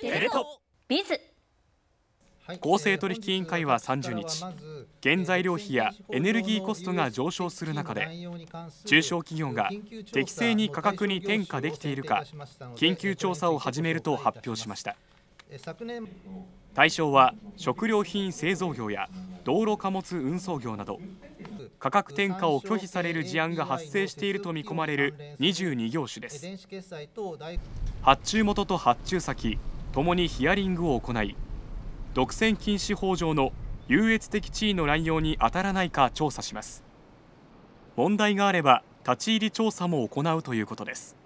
テレトビズ公正取引委員会は30日原材料費やエネルギーコストが上昇する中で中小企業が適正に価格に転嫁できているか緊急調査を始めると発表しました対象は食料品製造業や道路貨物運送業など価格転嫁を拒否される事案が発生していると見込まれる22業種です発注元と発注先ともにヒアリングを行い独占禁止法上の優越的地位の乱用に当たらないか調査します問題があれば立ち入り調査も行うということです